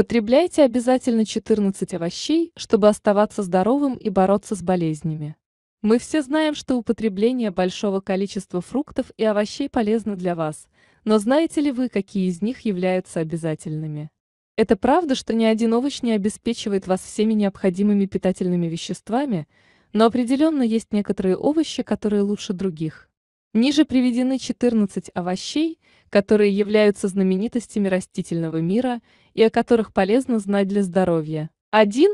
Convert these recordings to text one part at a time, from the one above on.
Потребляйте обязательно 14 овощей, чтобы оставаться здоровым и бороться с болезнями. Мы все знаем, что употребление большого количества фруктов и овощей полезно для вас, но знаете ли вы, какие из них являются обязательными? Это правда, что ни один овощ не обеспечивает вас всеми необходимыми питательными веществами, но определенно есть некоторые овощи, которые лучше других. Ниже приведены 14 овощей, которые являются знаменитостями растительного мира и о которых полезно знать для здоровья. 1.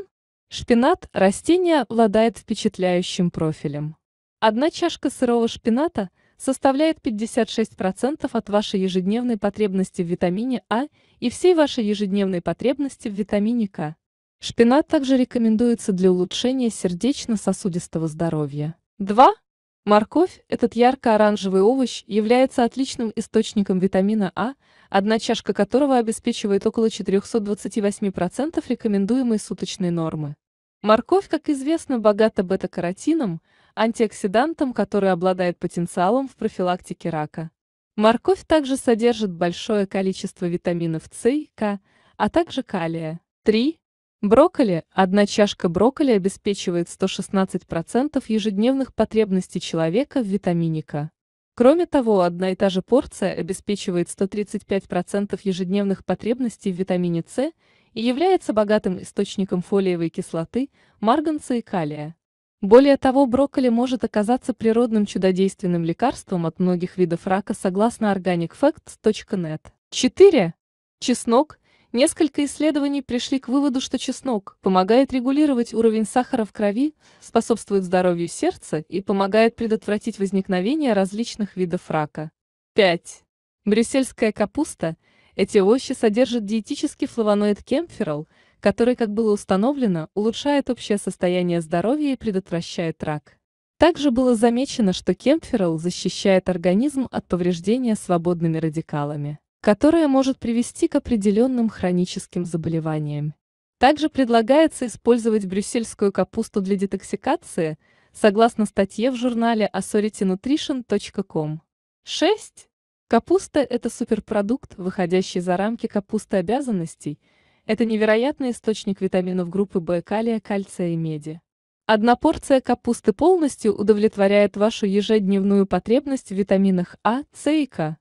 Шпинат – растение обладает впечатляющим профилем. Одна чашка сырого шпината составляет 56% от вашей ежедневной потребности в витамине А и всей вашей ежедневной потребности в витамине К. Шпинат также рекомендуется для улучшения сердечно-сосудистого здоровья. 2. Морковь, этот ярко-оранжевый овощ, является отличным источником витамина А, одна чашка которого обеспечивает около 428% рекомендуемой суточной нормы. Морковь, как известно, богата бета-каротином, антиоксидантом, который обладает потенциалом в профилактике рака. Морковь также содержит большое количество витаминов С и К, а также калия, 3, Брокколи – одна чашка брокколи обеспечивает 116% ежедневных потребностей человека в витамине К. Кроме того, одна и та же порция обеспечивает 135% ежедневных потребностей в витамине С и является богатым источником фолиевой кислоты, марганца и калия. Более того, брокколи может оказаться природным чудодейственным лекарством от многих видов рака согласно organicfacts.net. 4. Чеснок – Несколько исследований пришли к выводу, что чеснок помогает регулировать уровень сахара в крови, способствует здоровью сердца и помогает предотвратить возникновение различных видов рака. 5. Брюссельская капуста – эти овощи содержат диетический флавоноид кемферол, который, как было установлено, улучшает общее состояние здоровья и предотвращает рак. Также было замечено, что кемферол защищает организм от повреждения свободными радикалами которое может привести к определенным хроническим заболеваниям. Также предлагается использовать брюссельскую капусту для детоксикации, согласно статье в журнале assoritynutrition.com. 6. Капуста – это суперпродукт, выходящий за рамки капусты обязанностей. Это невероятный источник витаминов группы В, калия, кальция и меди. Одна порция капусты полностью удовлетворяет вашу ежедневную потребность в витаминах А, С и К.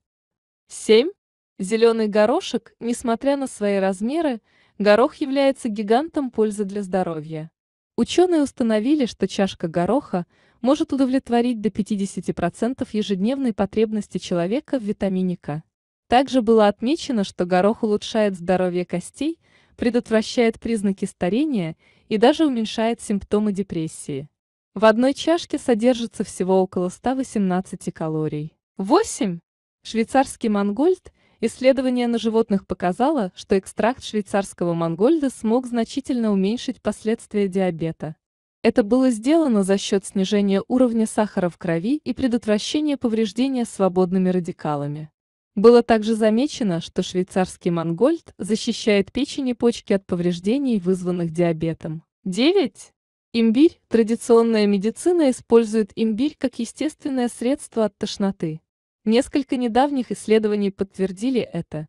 7. Зеленый горошек, несмотря на свои размеры, горох является гигантом пользы для здоровья. Ученые установили, что чашка гороха может удовлетворить до 50% ежедневной потребности человека в витамине К. Также было отмечено, что горох улучшает здоровье костей, предотвращает признаки старения и даже уменьшает симптомы депрессии. В одной чашке содержится всего около 118 калорий. 8. Швейцарский мангольд – Исследование на животных показало, что экстракт швейцарского мангольда смог значительно уменьшить последствия диабета. Это было сделано за счет снижения уровня сахара в крови и предотвращения повреждения свободными радикалами. Было также замечено, что швейцарский мангольд защищает печень и почки от повреждений, вызванных диабетом. 9. Имбирь. Традиционная медицина использует имбирь как естественное средство от тошноты. Несколько недавних исследований подтвердили это.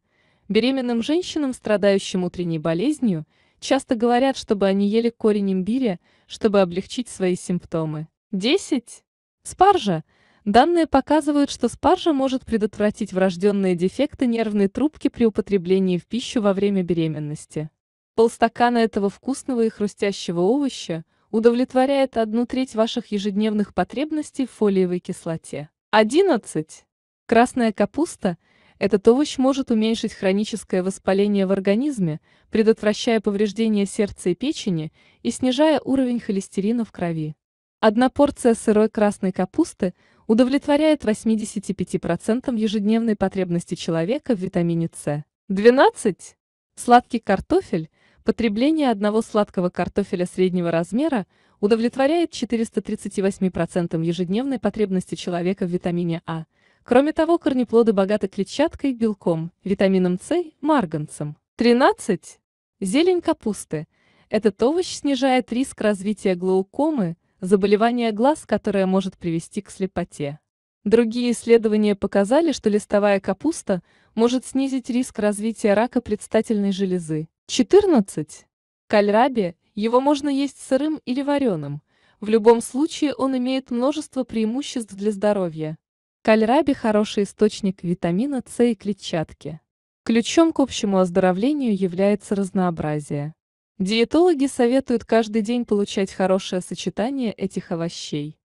Беременным женщинам, страдающим утренней болезнью, часто говорят, чтобы они ели корень имбиря, чтобы облегчить свои симптомы. 10. Спаржа. Данные показывают, что спаржа может предотвратить врожденные дефекты нервной трубки при употреблении в пищу во время беременности. Полстакана этого вкусного и хрустящего овоща удовлетворяет одну треть ваших ежедневных потребностей в фолиевой кислоте. 11. Красная капуста – этот овощ может уменьшить хроническое воспаление в организме, предотвращая повреждение сердца и печени и снижая уровень холестерина в крови. Одна порция сырой красной капусты удовлетворяет 85% ежедневной потребности человека в витамине С. 12. Сладкий картофель – потребление одного сладкого картофеля среднего размера удовлетворяет 438% ежедневной потребности человека в витамине А – Кроме того, корнеплоды богаты клетчаткой, белком, витамином С, марганцем. 13. Зелень капусты. Этот овощ снижает риск развития глаукомы, заболевания глаз, которое может привести к слепоте. Другие исследования показали, что листовая капуста может снизить риск развития рака предстательной железы. 14. Кальраби, его можно есть сырым или вареным. В любом случае он имеет множество преимуществ для здоровья. Кальраби – хороший источник витамина С и клетчатки. Ключом к общему оздоровлению является разнообразие. Диетологи советуют каждый день получать хорошее сочетание этих овощей.